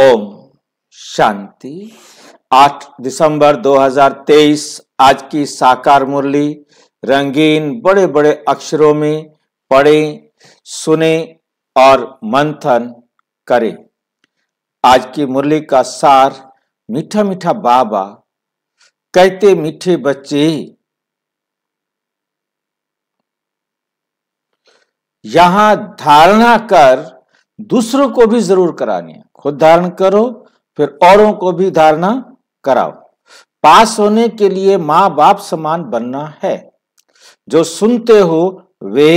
ओम शांति 8 दिसंबर 2023 आज की साकार मुरली रंगीन बड़े बड़े अक्षरों में पढ़े सुने और मंथन करें आज की मुरली का सार मीठा मीठा बाबा कहते मीठे बच्चे यहां धारणा कर दूसरों को भी जरूर करानी खुद धारण करो फिर औरों को भी धारणा कराओ पास होने के लिए माँ बाप समान बनना है जो सुनते हो वे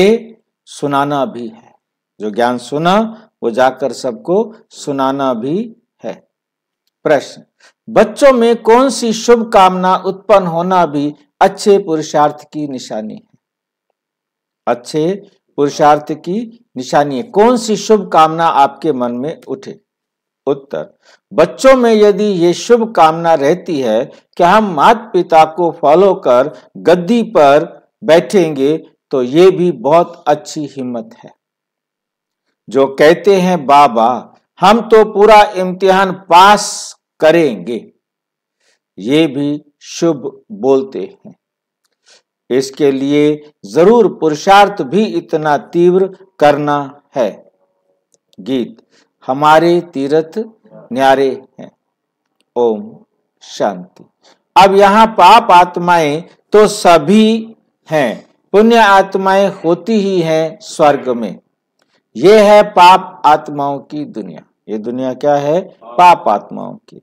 सुनाना भी है जो ज्ञान सुना वो जाकर सबको सुनाना भी है प्रश्न बच्चों में कौन सी शुभ कामना उत्पन्न होना भी अच्छे पुरुषार्थ की निशानी है अच्छे पुरुषार्थ की निशानी है कौन सी शुभ कामना आपके मन में उठे उत्तर बच्चों में यदि ये शुभ कामना रहती है कि हम माता पिता को फॉलो कर गद्दी पर बैठेंगे तो ये भी बहुत अच्छी हिम्मत है जो कहते हैं बाबा हम तो पूरा इम्तिहान पास करेंगे ये भी शुभ बोलते हैं इसके लिए जरूर पुरुषार्थ भी इतना तीव्र करना है गीत हमारे तीर्थ न्यारे हैं ओम शांति अब यहाँ पाप आत्माएं तो सभी हैं पुण्य आत्माएं होती ही हैं स्वर्ग में ये है पाप आत्माओं की दुनिया ये दुनिया क्या है पाप आत्माओं की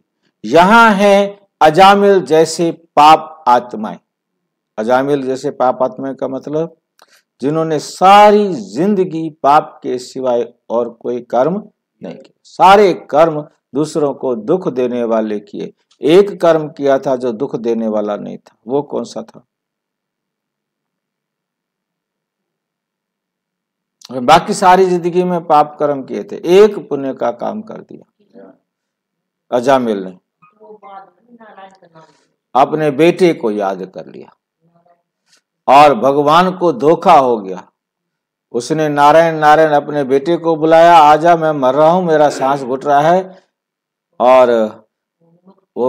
यहाँ है अजामिल जैसे पाप आत्माएं अजामिल जैसे पाप आत्माएं का मतलब जिन्होंने सारी जिंदगी पाप के सिवाय और कोई कर्म नहीं किए सारे कर्म दूसरों को दुख देने वाले किए एक कर्म किया था जो दुख देने वाला नहीं था वो कौन सा था बाकी सारी जिंदगी में पाप कर्म किए थे एक पुण्य का काम कर दिया अजामिल ने अपने बेटे को याद कर लिया और भगवान को धोखा हो गया उसने नारायण नारायण अपने बेटे को बुलाया आजा मैं मर रहा हूं मेरा सांस घुट रहा है और वो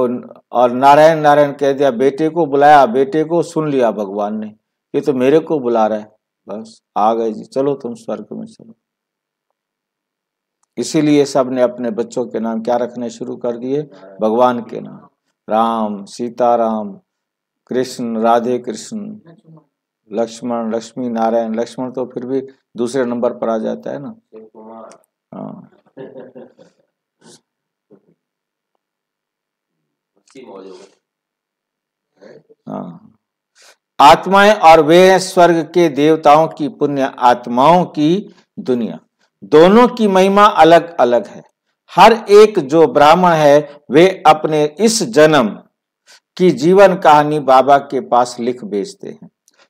और नारायण नारायण कह दिया बेटे को बुलाया बेटे को सुन लिया भगवान ने ये तो मेरे को बुला रहा है बस आ गए जी चलो तुम स्वर्ग में चलो इसीलिए सब ने अपने बच्चों के नाम क्या रखने शुरू कर दिए भगवान के नाम राम सीताराम कृष्ण राधे कृष्ण लक्ष्मण लक्ष्मी नारायण लक्ष्मण तो फिर भी दूसरे नंबर पर आ जाता है ना हाँ।, हाँ आत्माएं और वे स्वर्ग के देवताओं की पुण्य आत्माओं की दुनिया दोनों की महिमा अलग अलग है हर एक जो ब्राह्मण है वे अपने इस जन्म की जीवन कहानी बाबा के पास लिख भेजते हैं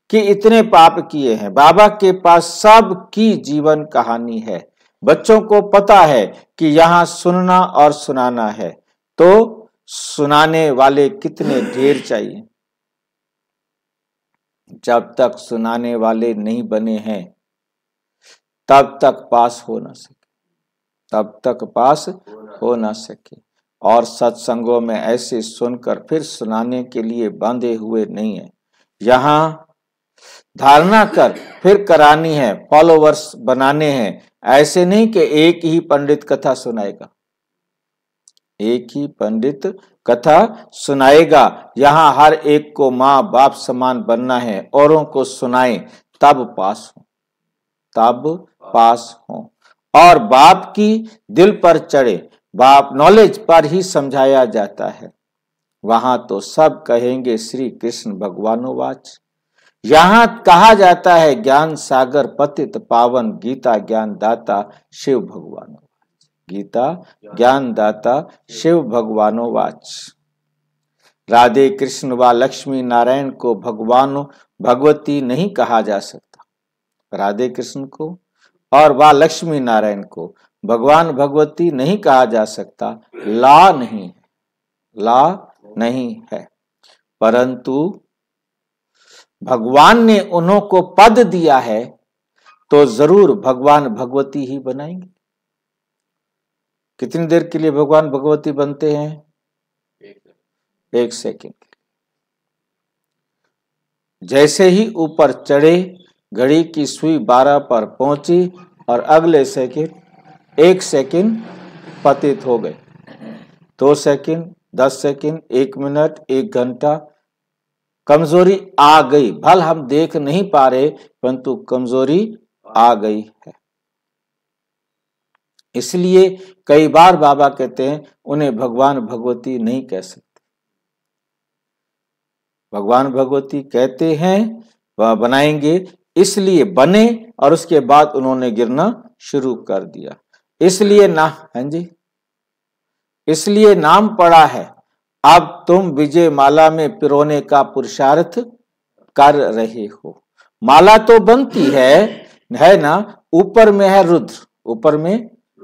कि इतने पाप किए हैं बाबा के पास सब की जीवन कहानी है बच्चों को पता है कि यहां सुनना और सुनाना है तो सुनाने वाले कितने ढेर चाहिए जब तक सुनाने वाले नहीं बने हैं तब तक पास हो ना सके तब तक पास हो ना सके और सत्संगों में ऐसे सुनकर फिर सुनाने के लिए बांधे हुए नहीं है यहां धारणा कर फिर करानी है फॉलोवर्स बनाने हैं ऐसे नहीं कि एक ही पंडित कथा सुनाएगा एक ही पंडित कथा सुनाएगा यहां हर एक को माँ बाप समान बनना है औरों को सुनाए तब पास हो तब पास हो और बाप की दिल पर चढ़े बाप नॉलेज पर ही समझाया जाता है वहां तो सब कहेंगे श्री कृष्ण वाच यहां कहा जाता है ज्ञान सागर पतित पावन गीता ज्ञान दाता शिव भगवान गीता ज्ञान दाता शिव भगवानो वाच राधे कृष्ण व लक्ष्मी नारायण को भगवान भगवती नहीं कहा जा सकता राधे कृष्ण को और वा लक्ष्मी नारायण को भगवान भगवती नहीं कहा जा सकता ला नहीं ला नहीं है परंतु भगवान ने उन्हों को पद दिया है तो जरूर भगवान भगवती ही बनाएंगे कितनी देर के लिए भगवान भगवती बनते हैं एक सेकंड जैसे ही ऊपर चढ़े घड़ी की सुई बारह पर पहुंची और अगले सेकंड एक सेकंड पतित हो गए दो सेकंड दस सेकंड एक मिनट एक घंटा कमजोरी आ गई भल हम देख नहीं पा रहे परंतु कमजोरी आ गई है इसलिए कई बार बाबा कहते हैं उन्हें भगवान भगवती नहीं कह सकते भगवान भगवती कहते हैं वह बनाएंगे इसलिए बने और उसके बाद उन्होंने गिरना शुरू कर दिया इसलिए ना हां जी इसलिए नाम पड़ा है अब तुम विजय माला में पिरोने का पुरुषार्थ कर रहे हो माला तो बनती है है ना ऊपर में है रुद्र ऊपर में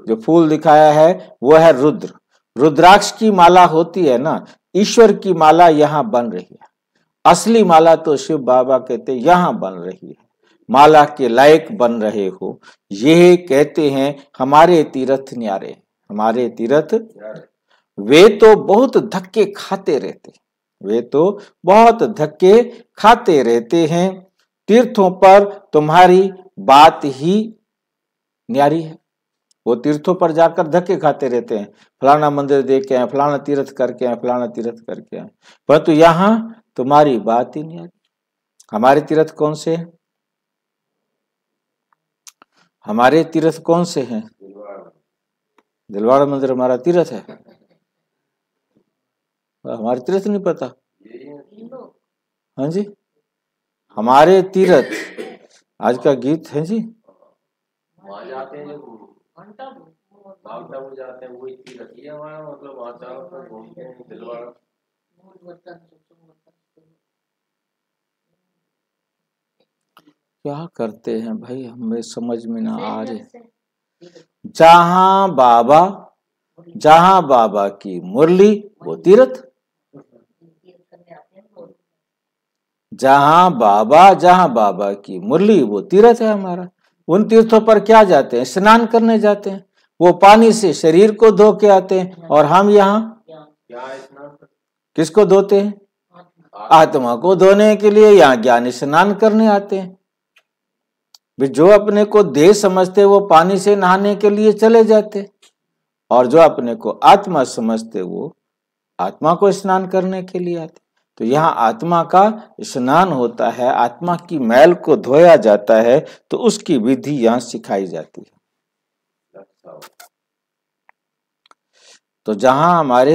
जो फूल दिखाया है वो है रुद्र रुद्राक्ष की माला होती है ना ईश्वर की माला यहाँ बन रही है असली माला तो शिव बाबा कहते यहाँ बन रही है माला के लायक बन रहे हो यह कहते हैं हमारे तीर्थ न्यारे हमारे तीर्थ वे तो बहुत धक्के खाते रहते वे तो बहुत धक्के खाते रहते हैं तीर्थों पर तुम्हारी बात ही न्यारी है वो तीर्थों पर जाकर धक्के खाते रहते हैं फलाना मंदिर देख के आए फलाना तीर्थ करके आए फलाना तीर्थ करके आए परंतु यहां तुम्हारी बात ही न्यारी हमारे तीर्थ कौन से हैं हमारे तीर्थ कौन से हैं दिलवाड़ा मंदिर हमारा तीर्थ है हमारे तीर्थ नहीं पता हाँ जी हमारे तीर्थ आज का गीत है जी जाते हैं मतलब क्या करते हैं भाई हमें समझ में ना आ रहे जहा बाबा जहा बाबा की मुरली वो तीर्थ जहां बाबा जहां बाबा की मुरली वो तीर्थ है हमारा उन तीर्थों पर क्या जाते हैं स्नान करने जाते हैं वो पानी से शरीर को धो के आते हैं और हम यहाँ किसको धोते हैं आत्मा को धोने के लिए यहाँ ज्ञान स्नान करने आते हैं जो अपने को देह समझते वो पानी से नहाने के लिए चले जाते और जो अपने को आत्मा समझते वो आत्मा को स्नान करने के लिए आते तो यहाँ आत्मा का स्नान होता है आत्मा की मैल को धोया जाता है तो उसकी विधि यहाँ सिखाई जाती है तो जहां हमारे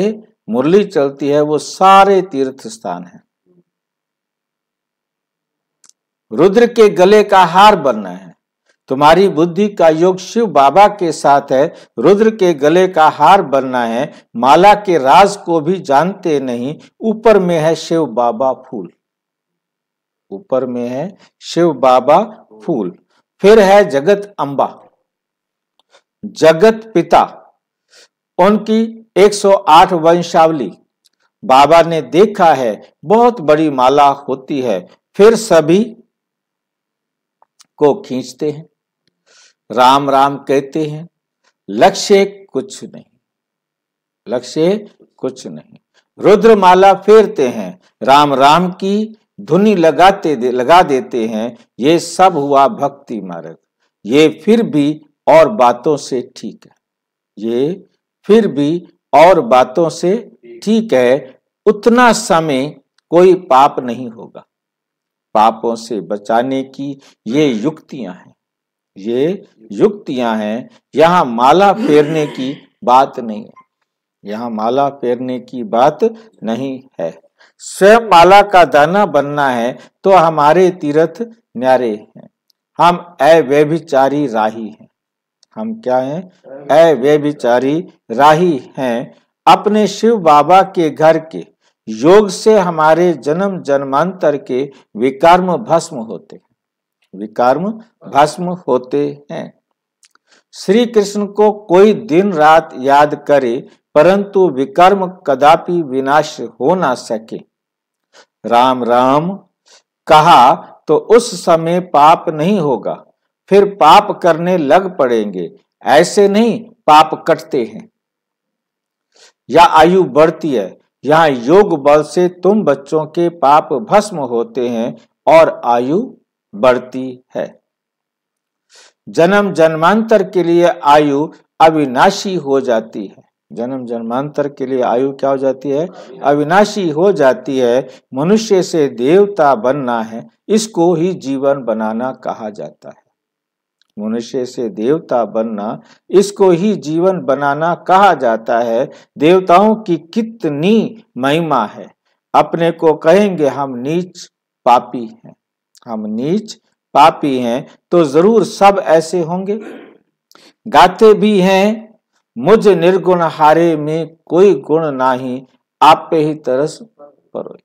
मुरली चलती है वो सारे तीर्थ स्थान है रुद्र के गले का हार बनना है तुम्हारी बुद्धि का योग शिव बाबा के साथ है रुद्र के गले का हार बनना है माला के राज को भी जानते नहीं ऊपर में है शिव बाबा फूल ऊपर में है शिव बाबा फूल फिर है जगत अंबा जगत पिता उनकी 108 वंशावली बाबा ने देखा है बहुत बड़ी माला होती है फिर सभी को खींचते हैं राम राम कहते हैं लक्ष्य कुछ नहीं लक्ष्य कुछ नहीं रुद्रमाला फेरते हैं राम राम की धुनी लगाते दे, लगा देते हैं ये सब हुआ भक्ति मार्ग ये फिर भी और बातों से ठीक है ये फिर भी और बातों से ठीक है उतना समय कोई पाप नहीं होगा पापों से बचाने की ये युक्तियां हैं ये युक्तियां हैं यहाँ माला फेरने की बात नहीं है यहाँ माला फेरने की बात नहीं है स्वयं माला का दाना बनना है तो हमारे तीर्थ न्यारे हैं हम अव्यभिचारी राही हैं हम क्या हैं अव्यभिचारी राही हैं अपने शिव बाबा के घर के योग से हमारे जन्म जन्मांतर के विकर्म भस्म होते विकर्म हाँ। भस्म होते हैं श्री कृष्ण को कोई दिन रात याद करे परंतु विकर्म कदापि विनाश हो ना सके राम राम कहा तो उस समय पाप नहीं होगा फिर पाप करने लग पड़ेंगे ऐसे नहीं पाप कटते हैं या आयु बढ़ती है यहाँ योग बल से तुम बच्चों के पाप भस्म होते हैं और आयु बढ़ती है जन्म जन्मांतर के लिए आयु अविनाशी हो जाती है जन्म जन्मांतर के लिए आयु क्या हो जाती है अविनाशी हो जाती है मनुष्य से देवता बनना है इसको ही जीवन बनाना कहा जाता है मनुष्य से देवता बनना इसको ही जीवन बनाना कहा जाता है देवताओं की कितनी महिमा है अपने को कहेंगे हम नीच पापी हैं हम नीच पापी हैं तो जरूर सब ऐसे होंगे गाते भी हैं मुझ निर्गुण हारे में कोई गुण नाही आप पे ही तरस पर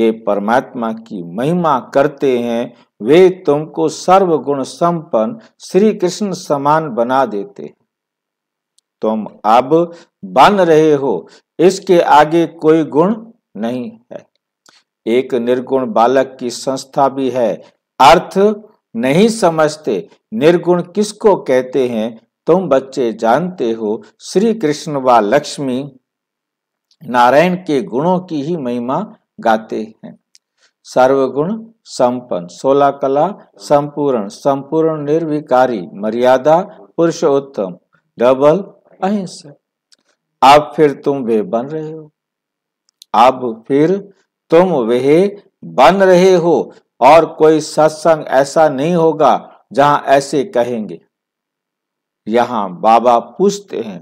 ये परमात्मा की महिमा करते हैं वे तुमको सर्व गुण संपन्न श्री कृष्ण समान बना देते तुम अब बन रहे हो इसके आगे कोई गुण नहीं है एक निर्गुण बालक की संस्था भी है अर्थ नहीं समझते निर्गुण किसको कहते हैं तुम बच्चे जानते हो श्री कृष्ण व लक्ष्मी नारायण के गुणों की ही महिमा गाते हैं सर्वगुण संपन्न सोलह कला संपूर्ण संपूर्ण निर्विकारी मर्यादा पुरुषोत्तम डबल अहिंसा आप फिर तुम वे बन रहे हो आप फिर तुम वह बन रहे हो और कोई सत्संग ऐसा नहीं होगा जहां ऐसे कहेंगे यहां बाबा पूछते हैं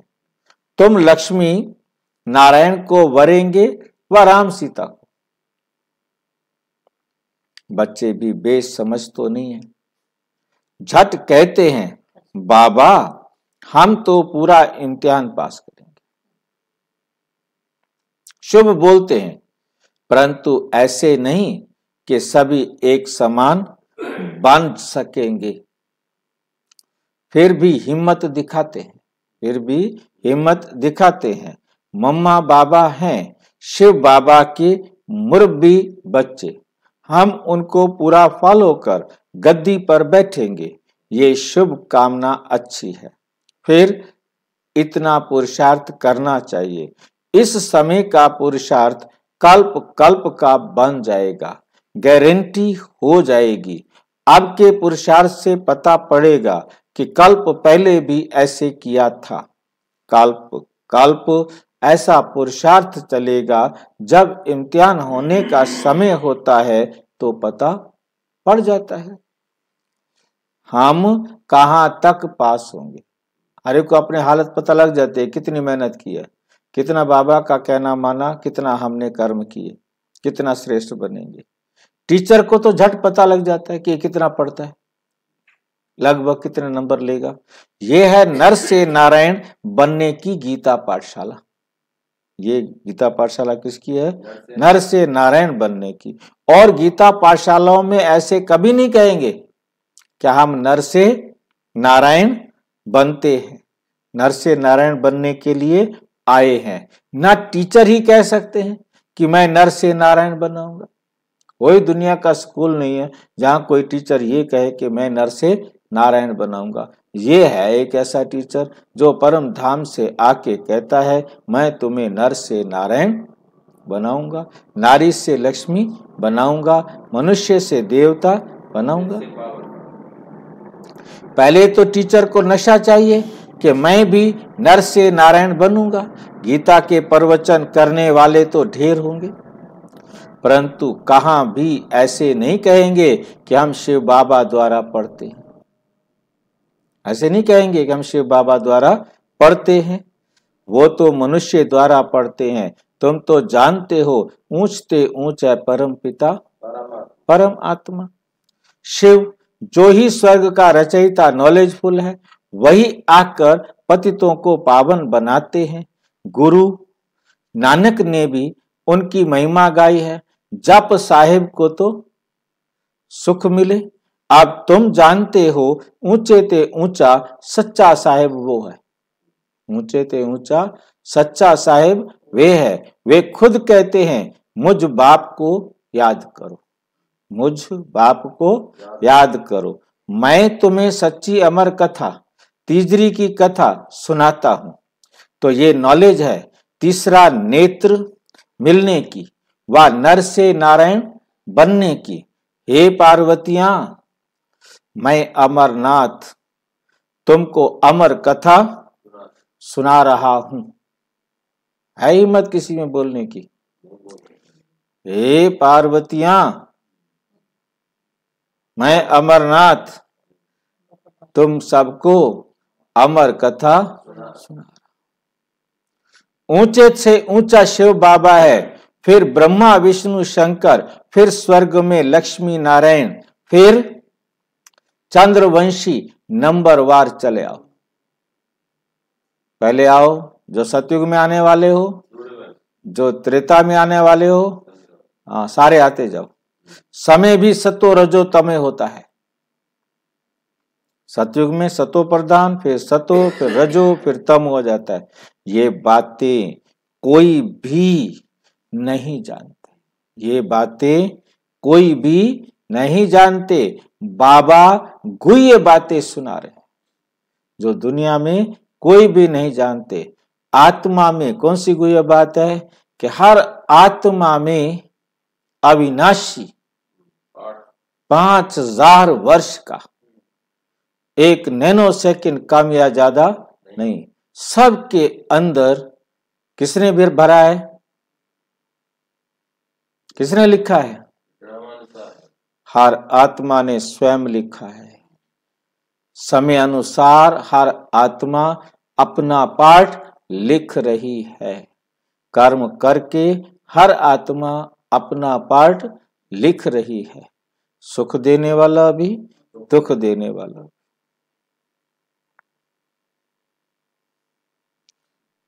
तुम लक्ष्मी नारायण को वरेंगे व राम सीता को बच्चे भी बेस समझ तो नहीं है झट कहते हैं बाबा हम तो पूरा इम्तिहान पास करेंगे शुभ बोलते हैं परंतु ऐसे नहीं कि सभी एक समान बन सकेंगे फिर भी हिम्मत दिखाते हैं फिर भी हिम्मत दिखाते हैं मम्मा बाबा हैं शिव बाबा के मुरब्बी बच्चे हम उनको पूरा फॉलो कर गद्दी पर बैठेंगे ये शुभ कामना अच्छी है फिर इतना पुरुषार्थ करना चाहिए इस समय का पुरुषार्थ कल्प कल्प का बन जाएगा गारंटी हो जाएगी आपके पुरुषार्थ से पता पड़ेगा कि कल्प पहले भी ऐसे किया था कल्प कल्प ऐसा पुरुषार्थ चलेगा जब इम्तिहान होने का समय होता है तो पता पड़ जाता है हम कहां तक पास होंगे हर एक को अपने हालत पता लग जाते है कितनी मेहनत की है कितना बाबा का कहना माना कितना हमने कर्म किए कितना श्रेष्ठ बनेंगे टीचर को तो झट पता लग जाता है कि ये कितना पढ़ता है लगभग कितने नंबर लेगा ये है नर से नारायण बनने की गीता पाठशाला ये गीता पाठशाला किसकी है नर से नारायण बनने की और गीता पाठशालाओं में ऐसे कभी नहीं कहेंगे क्या हम नर से नारायण बनते हैं नर से नारायण बनने के लिए आए हैं ना टीचर ही कह सकते हैं कि मैं नर से नारायण बनाऊंगा वही दुनिया का स्कूल नहीं है जहां कोई टीचर ये कहे कि मैं नर से नारायण बनाऊंगा ये है एक ऐसा टीचर जो परम धाम से आके कहता है मैं तुम्हें नर से नारायण बनाऊंगा नारी से लक्ष्मी बनाऊंगा मनुष्य से देवता बनाऊंगा पहले तो टीचर को नशा चाहिए कि मैं भी नर से नारायण बनूंगा गीता के प्रवचन करने वाले तो ढेर होंगे परंतु कहा भी ऐसे नहीं कहेंगे कि हम शिव बाबा द्वारा पढ़ते हैं ऐसे नहीं कहेंगे कि हम शिव बाबा द्वारा पढ़ते हैं वो तो मनुष्य द्वारा पढ़ते हैं तुम तो जानते हो ऊंचते ऊंच है परम पिता परम आत्मा शिव जो ही स्वर्ग का रचयिता नॉलेजफुल है वही आकर पतितों को पावन बनाते हैं गुरु नानक ने भी उनकी महिमा गाई है जप साहिब को तो सुख मिले आप तुम जानते हो ऊंचे ते ऊंचा सच्चा साहेब वो है ऊंचे ते ऊंचा सच्चा साहेब वे है वे खुद कहते हैं मुझ बाप को याद करो मुझ बाप को याद करो मैं तुम्हें सच्ची अमर कथा तीजरी की कथा सुनाता हूं तो ये नॉलेज है तीसरा नेत्र मिलने की व नर से नारायण बनने की हे पार्वतियां मैं अमरनाथ तुमको अमर कथा सुना रहा हूं है हिम्मत किसी में बोलने की हे पार्वतियां मैं अमरनाथ तुम सबको अमर कथा सुना ऊंचे से ऊंचा शिव बाबा है फिर ब्रह्मा विष्णु शंकर फिर स्वर्ग में लक्ष्मी नारायण फिर चंद्रवंशी नंबर वार चले आओ पहले आओ जो सतयुग में आने वाले हो जो त्रेता में आने वाले हो आ, हाँ, सारे आते जाओ समय भी सतो रजो तमे होता है सतयुग में सतो प्रधान फिर सतो फिर रजो फिर तम हो जाता है ये बातें कोई भी नहीं जानते ये बातें कोई भी नहीं जानते बाबा गुई बातें सुना रहे जो दुनिया में कोई भी नहीं जानते आत्मा में कौन सी गुह्य बात है कि हर आत्मा में अविनाशी पांच हजार वर्ष का एक नैनो सेकेंड कम या ज्यादा नहीं सबके अंदर किसने भी भरा है किसने लिखा है हर आत्मा ने स्वयं लिखा है समय अनुसार हर आत्मा अपना पाठ लिख रही है कर्म करके हर आत्मा अपना पाठ लिख रही है सुख देने वाला भी दुख देने वाला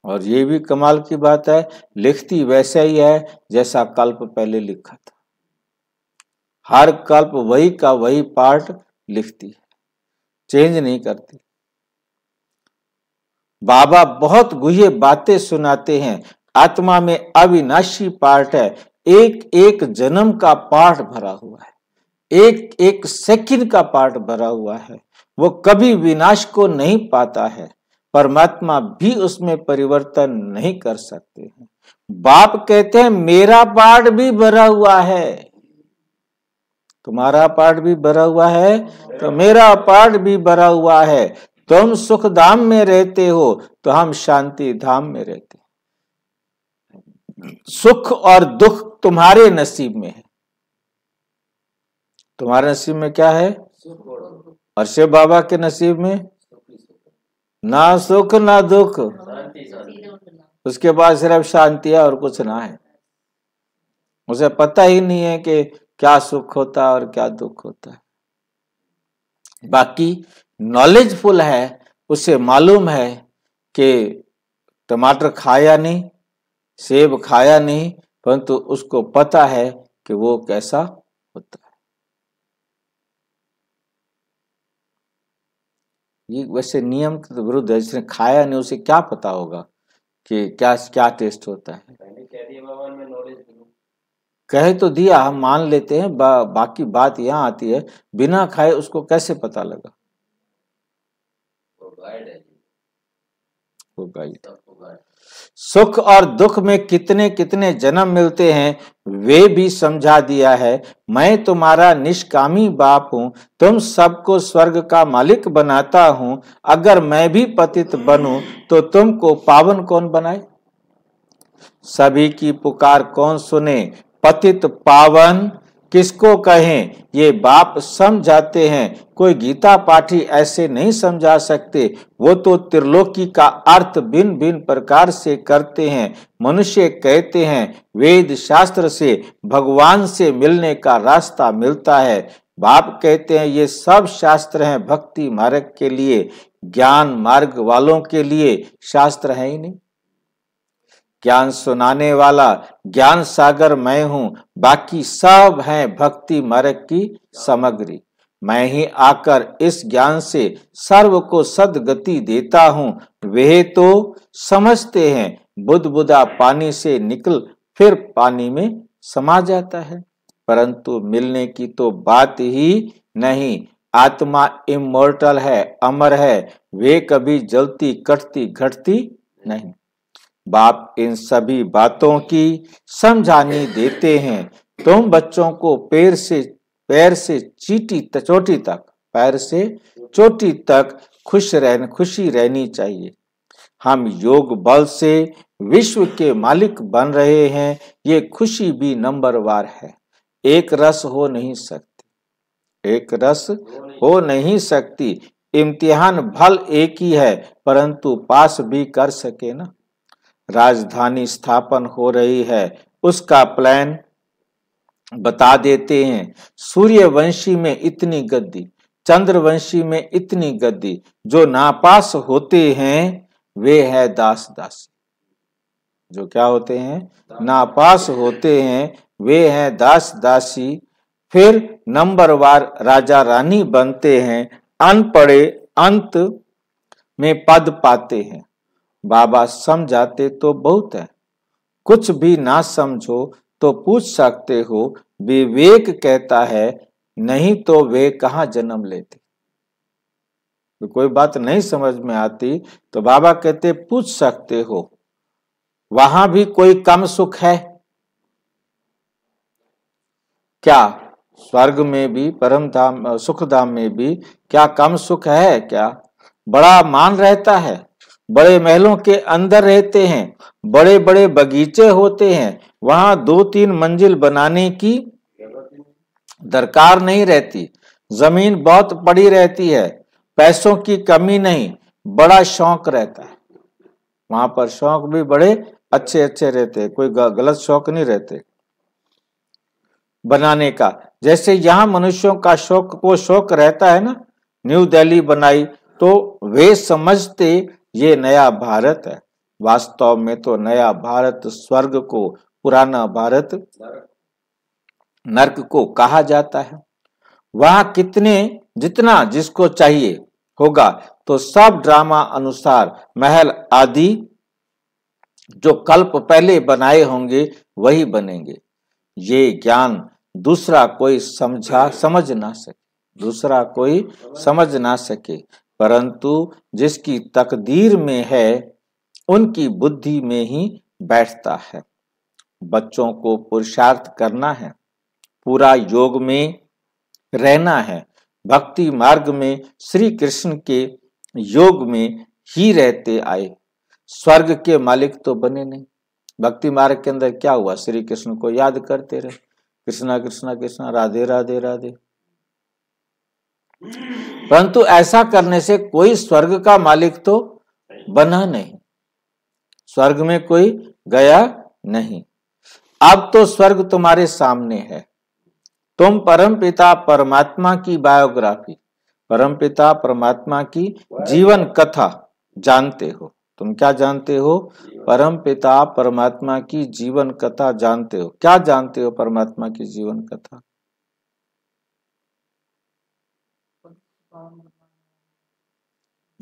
और ये भी कमाल की बात है लिखती वैसा ही है जैसा कल्प पहले लिखा था हर कल्प वही का वही पार्ट लिखती है चेंज नहीं करती बाबा बहुत गुहे बातें सुनाते हैं आत्मा में अविनाशी पार्ट है एक एक जन्म का पार्ट भरा हुआ है एक एक सेकंड का पार्ट भरा हुआ है वो कभी विनाश को नहीं पाता है परमात्मा भी उसमें परिवर्तन नहीं कर सकते हैं बाप कहते हैं मेरा पार्ट भी भरा हुआ है तुम्हारा पार्ट भी भरा हुआ है तो मेरा पार्ट भी भरा हुआ है तुम सुख धाम में रहते हो तो हम शांति धाम में रहते सुख और दुख तुम्हारे नसीब में है तुम्हारे नसीब में क्या है और शिव बाबा के नसीब में ना सुख ना दुख उसके बाद सिर्फ शांति है और कुछ ना है उसे पता ही नहीं है कि क्या सुख होता है और क्या दुख होता है बाकी नॉलेजफुल है उसे मालूम है कि टमाटर खाया नहीं सेब खाया नहीं परंतु उसको पता है कि वो कैसा ये वैसे नियम के तो विरुद्ध है जिसने खाया नहीं उसे क्या पता होगा कि क्या क्या टेस्ट होता है कह तो दिया हम मान लेते हैं बा, बाकी बात यहाँ आती है बिना खाए उसको कैसे पता लगा वो गाइड है वो गाइड सुख और दुख में कितने कितने जन्म मिलते हैं वे भी समझा दिया है मैं तुम्हारा निष्कामी बाप हूं तुम सबको स्वर्ग का मालिक बनाता हूँ अगर मैं भी पतित बनूं तो तुमको पावन कौन बनाए सभी की पुकार कौन सुने पतित पावन किसको कहें ये बाप समझाते हैं कोई गीता पाठी ऐसे नहीं समझा सकते वो तो त्रिलोकी का अर्थ भिन्न भिन्न प्रकार से करते हैं मनुष्य कहते हैं वेद शास्त्र से भगवान से मिलने का रास्ता मिलता है बाप कहते हैं ये सब शास्त्र हैं भक्ति मार्ग के लिए ज्ञान मार्ग वालों के लिए शास्त्र है ही नहीं ज्ञान सुनाने वाला ज्ञान सागर मैं हूँ बाकी सब हैं भक्ति मार्ग की सामग्री मैं ही आकर इस ज्ञान से सर्व को सदगति देता हूँ वे तो समझते हैं बुदा पानी से निकल फिर पानी में समा जाता है परंतु मिलने की तो बात ही नहीं आत्मा इमोर्टल है अमर है वे कभी जलती कटती घटती नहीं बाप इन सभी बातों की समझानी देते हैं तुम बच्चों को पैर से पैर से चीटी चोटी तक पैर से चोटी तक खुश रहन खुशी रहनी चाहिए हम योग बल से विश्व के मालिक बन रहे हैं ये खुशी भी नंबर वार है एक रस हो नहीं सकती एक रस हो नहीं सकती इम्तिहान भल एक ही है परंतु पास भी कर सके ना राजधानी स्थापन हो रही है उसका प्लान बता देते हैं सूर्यवंशी में इतनी गद्दी चंद्रवंशी में इतनी गद्दी जो नापास होते हैं वे है दास दासी जो क्या होते हैं नापास होते हैं वे हैं दास दासी फिर नंबर वार राजा रानी बनते हैं अनपढ़े अंत में पद पाते हैं बाबा समझाते तो बहुत है कुछ भी ना समझो तो पूछ सकते हो विवेक कहता है नहीं तो वे कहा जन्म लेते तो कोई बात नहीं समझ में आती तो बाबा कहते पूछ सकते हो वहां भी कोई कम सुख है क्या स्वर्ग में भी परम धाम सुख धाम में भी क्या कम सुख है क्या बड़ा मान रहता है बड़े महलों के अंदर रहते हैं बड़े बड़े बगीचे होते हैं वहां दो तीन मंजिल बनाने की दरकार नहीं रहती जमीन बहुत पड़ी रहती है पैसों की कमी नहीं बड़ा शौक रहता है वहां पर शौक भी बड़े अच्छे अच्छे रहते हैं कोई गलत शौक नहीं रहते बनाने का जैसे यहाँ मनुष्यों का शौक को शौक रहता है ना न्यू दिल्ली बनाई तो वे समझते ये नया भारत है वास्तव में तो नया भारत स्वर्ग को पुराना भारत नरक को कहा जाता है वहां कितने जितना जिसको चाहिए होगा तो सब ड्रामा अनुसार महल आदि जो कल्प पहले बनाए होंगे वही बनेंगे ये ज्ञान दूसरा कोई समझा समझ ना सके दूसरा कोई समझ ना सके परंतु जिसकी तकदीर में है उनकी बुद्धि में ही बैठता है बच्चों को पुरुषार्थ करना है पूरा योग में रहना है भक्ति मार्ग में श्री कृष्ण के योग में ही रहते आए स्वर्ग के मालिक तो बने नहीं भक्ति मार्ग के अंदर क्या हुआ श्री कृष्ण को याद करते रहे कृष्णा कृष्णा कृष्णा राधे राधे राधे परंतु ऐसा करने से कोई स्वर्ग का मालिक तो बना नहीं स्वर्ग में कोई गया नहीं अब तो स्वर्ग तुम्हारे सामने है तुम परमपिता परमात्मा की बायोग्राफी परमपिता परमात्मा की जीवन कथा जानते हो तुम क्या जानते हो परमपिता परमात्मा की जीवन कथा जानते हो क्या जानते हो परमात्मा की जीवन कथा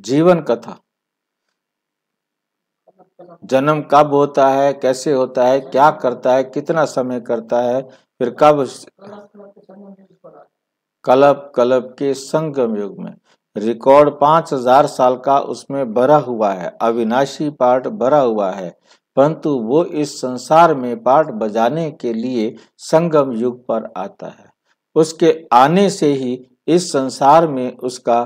जीवन कथा जन्म कब होता है कैसे होता है क्या करता है कितना समय करता है फिर कब कलप कलप के संगम युग में रिकॉर्ड पांच हजार साल का उसमें भरा हुआ है अविनाशी पाठ भरा हुआ है परंतु वो इस संसार में पाठ बजाने के लिए संगम युग पर आता है उसके आने से ही इस संसार में उसका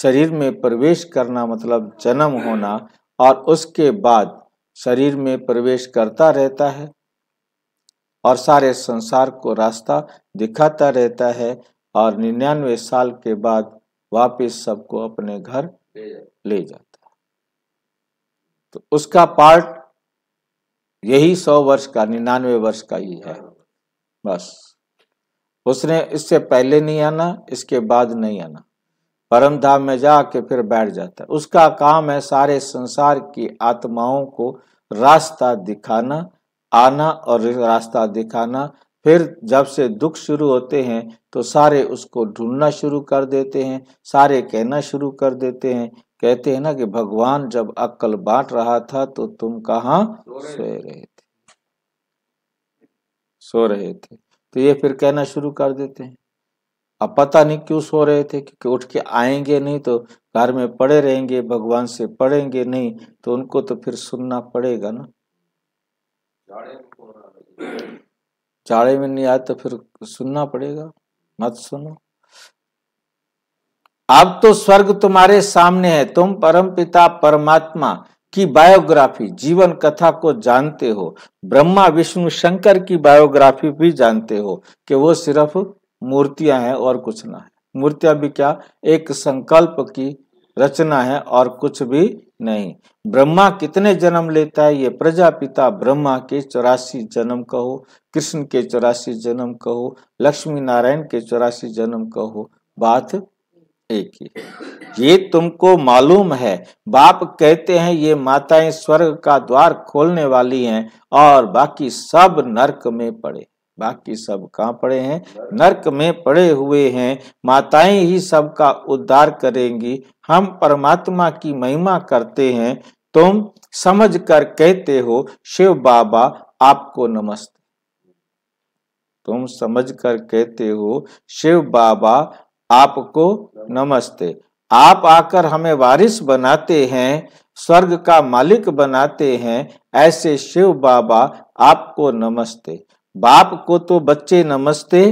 शरीर में प्रवेश करना मतलब जन्म होना और उसके बाद शरीर में प्रवेश करता रहता है और सारे संसार को रास्ता दिखाता रहता है और निन्यानवे साल के बाद वापस सबको अपने घर ले जाता है तो उसका पार्ट यही सौ वर्ष का निन्यानवे वर्ष का ही है बस उसने इससे पहले नहीं आना इसके बाद नहीं आना परम धाम में जाके फिर बैठ जाता है उसका काम है सारे संसार की आत्माओं को रास्ता दिखाना आना और रास्ता दिखाना फिर जब से दुख शुरू होते हैं तो सारे उसको ढूंढना शुरू कर देते हैं सारे कहना शुरू कर देते हैं कहते हैं ना कि भगवान जब अक्कल बांट रहा था तो तुम कहा सो रहे थे सो रहे थे तो ये फिर कहना शुरू कर देते हैं अब पता नहीं क्यों सो रहे थे क्योंकि उठ के आएंगे नहीं तो घर में पड़े रहेंगे भगवान से पढ़ेंगे नहीं तो उनको तो फिर सुनना पड़ेगा ना चाड़े में नहीं आए तो फिर सुनना पड़ेगा मत सुनो अब तो स्वर्ग तुम्हारे सामने है तुम परम पिता परमात्मा की बायोग्राफी जीवन कथा को जानते हो ब्रह्मा विष्णु शंकर की बायोग्राफी भी जानते हो कि वो सिर्फ मूर्तियां हैं और कुछ ना है मूर्तियां भी क्या एक संकल्प की रचना है और कुछ भी नहीं ब्रह्मा कितने जन्म लेता है ये प्रजापिता ब्रह्मा के चौरासी जन्म कहो कृष्ण के चौरासी जन्म कहो लक्ष्मी नारायण के चौरासी जन्म कहो बात एक ही ये तुमको मालूम है बाप कहते हैं ये माताएं स्वर्ग का द्वार खोलने वाली हैं और बाकी सब नरक में पड़े बाकी सब कहाँ पड़े हैं नरक में पड़े हुए हैं माताएं ही सबका उद्धार करेंगी हम परमात्मा की महिमा करते हैं तुम समझ कर कहते हो शिव बाबा आपको नमस्ते तुम समझ कर कहते हो शिव बाबा आपको नमस्ते आप आकर हमें वारिस बनाते हैं स्वर्ग का मालिक बनाते हैं ऐसे शिव बाबा आपको नमस्ते बाप को तो बच्चे नमस्ते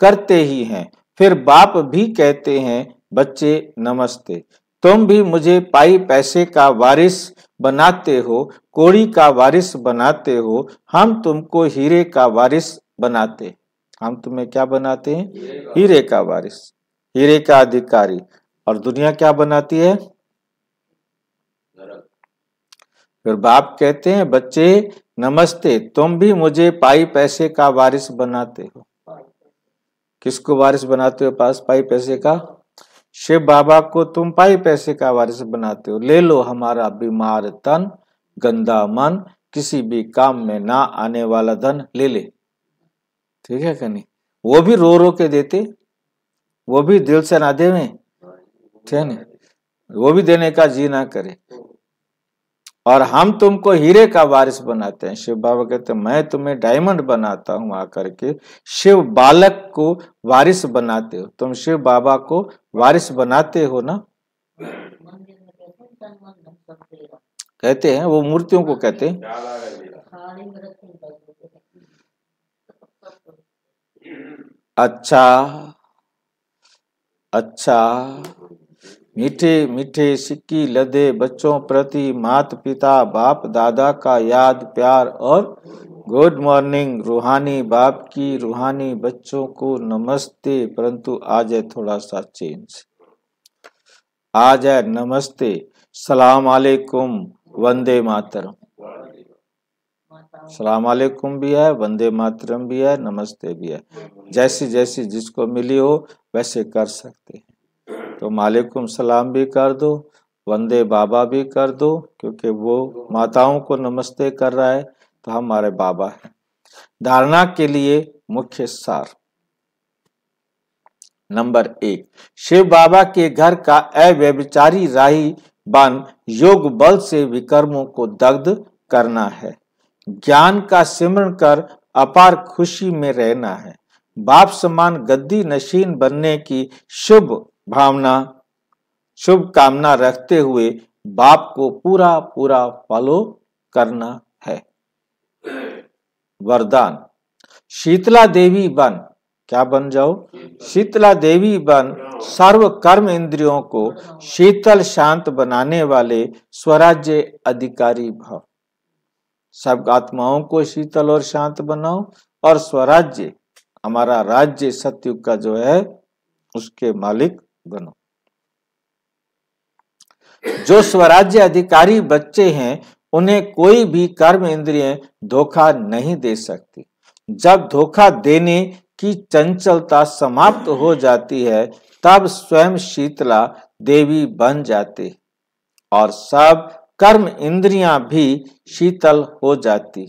करते ही हैं फिर बाप भी कहते हैं बच्चे नमस्ते तुम भी मुझे पाई पैसे का वारिस बनाते हो कोड़ी का वारिस बनाते हो हम तुमको हीरे का वारिस बनाते हम तुम्हें क्या बनाते हैं हीरे का वारिस हीरे का अधिकारी और दुनिया क्या बनाती है फिर बाप कहते हैं बच्चे नमस्ते तुम भी मुझे पाई पैसे का वारिस बनाते हो किसको वारिस बनाते हो पास पाई पैसे का शिव बाबा को तुम पाई पैसे का वारिस बनाते हो ले लो हमारा बीमार तन गंदा मन किसी भी काम में ना आने वाला धन ले ले ठीक है कनी वो भी रो रो के देते वो भी दिल से ना देवे ठीक है वो भी देने का जी ना करे और हम तुमको हीरे का वारिस बनाते हैं शिव बाबा कहते हैं मैं तुम्हें डायमंड बनाता हूं आकर के शिव बालक को वारिस बनाते हो तुम शिव बाबा को वारिस बनाते हो ना कहते हैं वो मूर्तियों को कहते हैं अच्छा अच्छा मीठे मीठे सिक्की लदे बच्चों प्रति मात पिता बाप दादा का याद प्यार और गुड मॉर्निंग रूहानी बाप की रूहानी बच्चों को नमस्ते परंतु आज है थोड़ा सा चेंज आज है नमस्ते सलाम वालेकुम वंदे मातरम सलाम वालेकुम भी है वंदे मातरम भी है नमस्ते भी है जैसी जैसी जिसको मिली हो वैसे कर सकते हैं तो मालिकुम सलाम भी कर दो वंदे बाबा भी कर दो क्योंकि वो माताओं को नमस्ते कर रहा है तो हमारे बाबा है धारणा के लिए मुख्य सार नंबर एक शिव बाबा के घर का अव्यभिचारी राही बन योग बल से विकर्मों को दग्ध करना है ज्ञान का सिमरण कर अपार खुशी में रहना है बाप समान गद्दी नशीन बनने की शुभ भावना शुभ कामना रखते हुए बाप को पूरा पूरा फॉलो करना है वरदान शीतला देवी बन क्या बन जाओ शीतला देवी बन सर्व कर्म इंद्रियों को शीतल शांत बनाने वाले स्वराज्य अधिकारी भाव सब आत्माओं को शीतल और शांत बनाओ और स्वराज्य हमारा राज्य सत्युग का जो है उसके मालिक बनो जो स्वराज्य अधिकारी बच्चे हैं उन्हें कोई भी कर्म इंद्रिय धोखा नहीं दे सकती जब धोखा देने की चंचलता समाप्त हो जाती है तब स्वयं शीतला देवी बन जाते और सब कर्म इंद्रियां भी शीतल हो जाती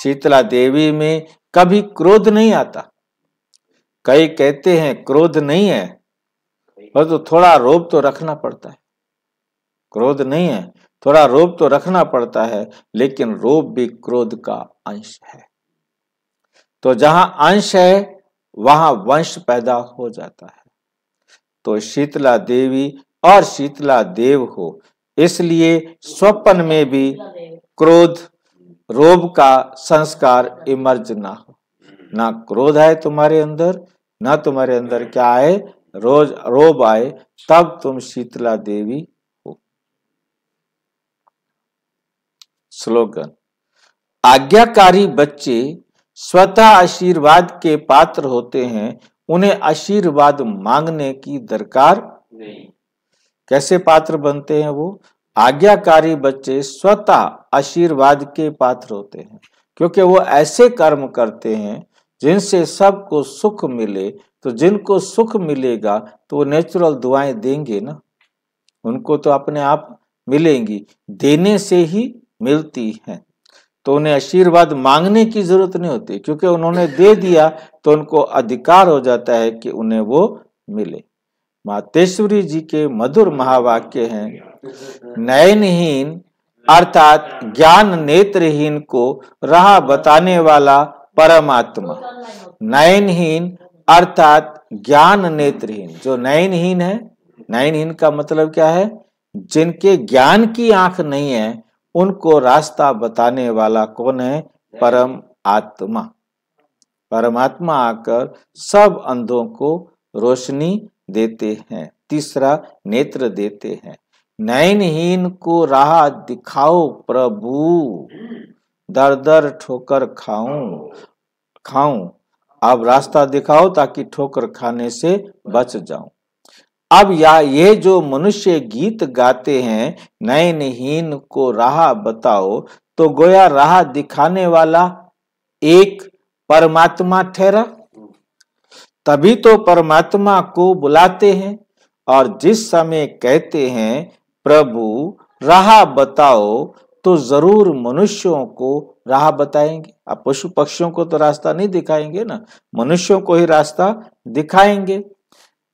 शीतला देवी में कभी क्रोध नहीं आता कई कहते हैं क्रोध नहीं है बस तो थोड़ा रोब तो रखना पड़ता है क्रोध नहीं है थोड़ा रोब तो रखना पड़ता है लेकिन रोब भी क्रोध का अंश है तो जहां अंश है वहां वंश पैदा हो जाता है तो शीतला देवी और शीतला देव हो इसलिए स्वप्न में भी क्रोध रोब का संस्कार इमर्ज ना हो ना क्रोध है तुम्हारे अंदर ना तुम्हारे अंदर क्या है रोज रोब आए तब तुम शीतला देवी हो स्लोगन आज्ञाकारी बच्चे स्वतः आशीर्वाद के पात्र होते हैं उन्हें आशीर्वाद मांगने की दरकार नहीं कैसे पात्र बनते हैं वो आज्ञाकारी बच्चे स्वतः आशीर्वाद के पात्र होते हैं क्योंकि वो ऐसे कर्म करते हैं जिनसे सबको सुख मिले तो जिनको सुख मिलेगा तो वो नेचुरल दुआएं देंगे ना उनको तो अपने आप मिलेंगी देने से ही मिलती हैं तो उन्हें आशीर्वाद मांगने की जरूरत नहीं होती क्योंकि उन्होंने दे दिया तो उनको अधिकार हो जाता है कि उन्हें वो मिले मातेश्वरी जी के मधुर महावाक्य हैं नयनहीन अर्थात ज्ञान नेत्रहीन को राह बताने वाला परमात्मा नयनहीन अर्थात ज्ञान नेत्रहीन जो नयनहीन है नयनहीन का मतलब क्या है जिनके ज्ञान की आंख नहीं है उनको रास्ता बताने वाला कौन है परम आत्मा परमात्मा आकर सब अंधों को रोशनी देते हैं तीसरा नेत्र देते हैं नयनहीन को राह दिखाओ प्रभु दर दर ठोकर खाऊं खाऊं अब रास्ता दिखाओ ताकि ठोकर खाने से बच जाऊं अब या ये जो मनुष्य गीत गाते हैं नयनहीन को राह बताओ तो गोया राह दिखाने वाला एक परमात्मा ठहरा तभी तो परमात्मा को बुलाते हैं और जिस समय कहते हैं प्रभु राह बताओ तो जरूर मनुष्यों को राह बताएंगे आप पशु पक्षियों को तो रास्ता नहीं दिखाएंगे ना मनुष्यों को ही रास्ता दिखाएंगे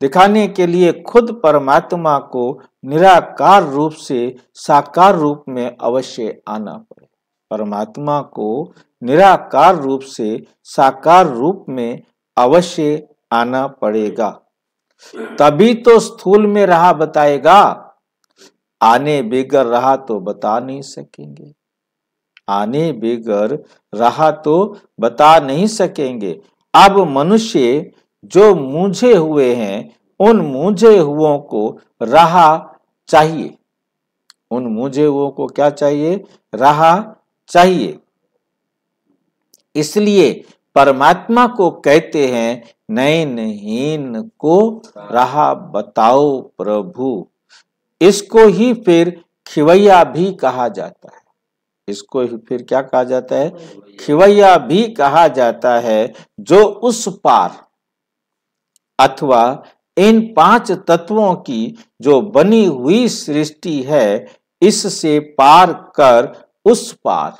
दिखाने के लिए खुद परमात्मा को निराकार रूप से साकार रूप में अवश्य आना पड़े परमात्मा को निराकार रूप से साकार रूप में अवश्य आना पड़ेगा तभी तो स्थूल में रहा बताएगा आने बेगर रहा तो बता नहीं सकेंगे आने बेगर रहा तो बता नहीं सकेंगे अब मनुष्य जो मुझे हुए हैं उन मुझे हुओं को रहा चाहिए उन मुझे हुओं को क्या चाहिए रहा चाहिए इसलिए परमात्मा को कहते हैं हीन को रहा बताओ प्रभु इसको ही फिर खिवैया भी कहा जाता है इसको फिर क्या कहा जाता है खिवैया भी कहा जाता है जो उस पार अथवा इन पांच तत्वों की जो बनी हुई सृष्टि है इससे पार कर उस पार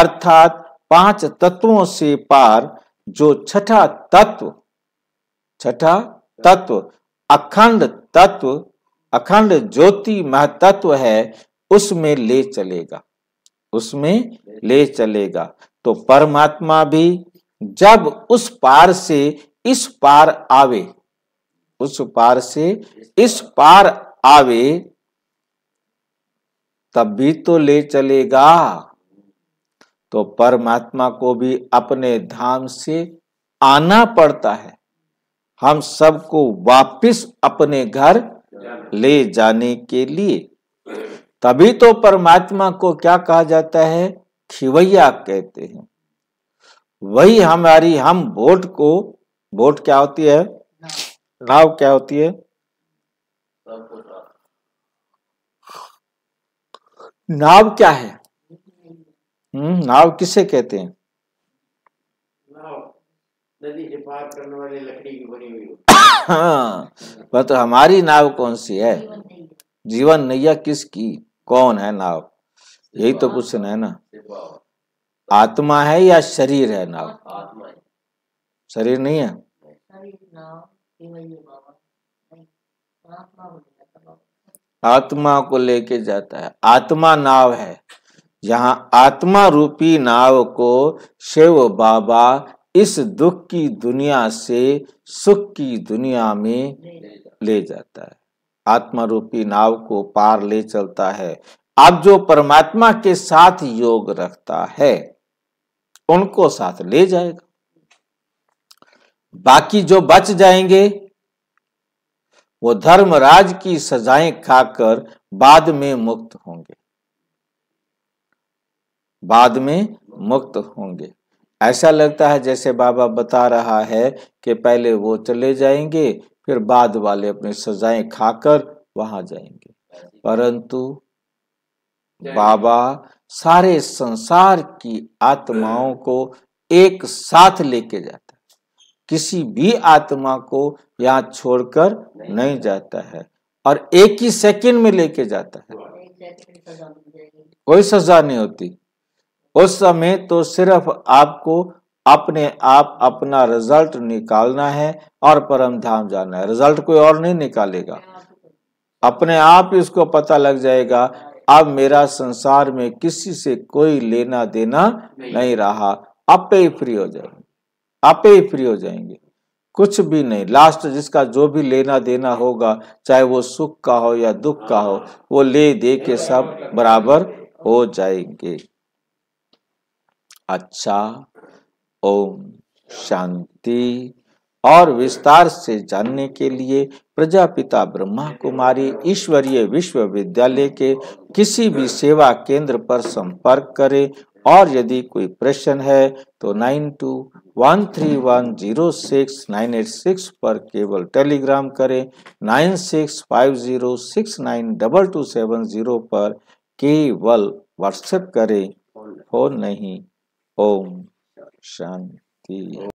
अर्थात पांच तत्वों से पार जो छठा तत्व छठा तत्व अखंड तत्व अखंड ज्योति महतत्व है उसमें ले चलेगा उसमें ले चलेगा तो परमात्मा भी जब उस पार से इस पार आवे उस पार से इस पार आवे तब भी तो ले चलेगा तो परमात्मा को भी अपने धाम से आना पड़ता है हम सबको वापस अपने घर ले जाने के लिए तभी तो परमात्मा को क्या कहा जाता है खिवैया कहते हैं वही हमारी हम वोट को बोट क्या होती है नाव क्या होती है नाव क्या है हम्म, नाव किसे कहते हैं हाँ पर मतलब तो हमारी नाव कौन सी है जीवन नैया किसकी कौन है नाव यही तो क्वेश्चन है ना आत्मा है या शरीर है नाव शरीर नहीं है आत्मा को लेके जाता है आत्मा नाव है यहाँ आत्मा रूपी नाव को शिव बाबा इस दुख की दुनिया से सुख की दुनिया में ले जाता है आत्मा रूपी नाव को पार ले चलता है अब जो परमात्मा के साथ योग रखता है उनको साथ ले जाएगा बाकी जो बच जाएंगे वो धर्मराज की सजाएं खाकर बाद में मुक्त होंगे बाद में मुक्त होंगे ऐसा लगता है जैसे बाबा बता रहा है कि पहले वो चले जाएंगे फिर बाद वाले अपनी सजाएं खाकर वहां जाएंगे परंतु बाबा सारे संसार की आत्माओं को एक साथ लेके जाता है किसी भी आत्मा को यहाँ छोड़कर नहीं जाता है और एक ही सेकंड में लेके जाता है कोई सजा नहीं होती उस समय तो सिर्फ आपको अपने आप अपना रिजल्ट निकालना है और परम धाम जाना है रिजल्ट कोई और नहीं निकालेगा अपने आप इसको पता लग जाएगा अब मेरा संसार में किसी से कोई लेना देना नहीं, नहीं रहा आपे ही फ्री हो जाएंगे आपे ही फ्री हो जाएंगे कुछ भी नहीं लास्ट जिसका जो भी लेना देना होगा चाहे वो सुख का हो या दुख का हो वो ले दे के सब बराबर हो जाएंगे अच्छा ओम शांति और विस्तार से जानने के लिए प्रजापिता ब्रह्मा कुमारी ईश्वरीय विश्वविद्यालय के किसी भी सेवा केंद्र पर संपर्क करें और यदि कोई प्रश्न है तो nine two one three one zero six nine eight six पर केवल टेलीग्राम करें nine six five zero six nine double two seven zero पर केवल व्हाट्सएप करें फोन नहीं ओम 上帝。